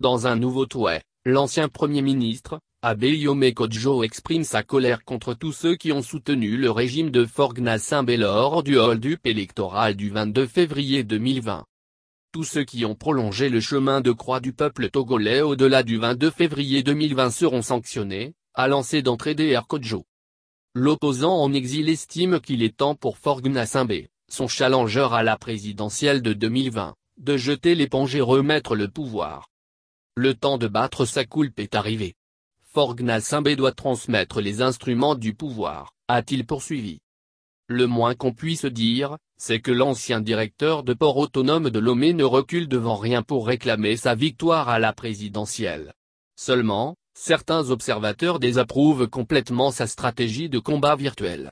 Dans un nouveau toit, l'ancien Premier ministre, Abeyome Kodjo exprime sa colère contre tous ceux qui ont soutenu le régime de Forgna saint lors du hold-up électoral du 22 février 2020 tous ceux qui ont prolongé le chemin de croix du peuple togolais au-delà du 22 février 2020 seront sanctionnés, a lancé d'entrée DR Kodjo. L'opposant en exil estime qu'il est temps pour saint son challengeur à la présidentielle de 2020, de jeter l'éponge et remettre le pouvoir. Le temps de battre sa coulpe est arrivé. Forgna Simbé doit transmettre les instruments du pouvoir, a-t-il poursuivi. Le moins qu'on puisse dire, c'est que l'ancien directeur de port autonome de Lomé ne recule devant rien pour réclamer sa victoire à la présidentielle. Seulement, certains observateurs désapprouvent complètement sa stratégie de combat virtuel.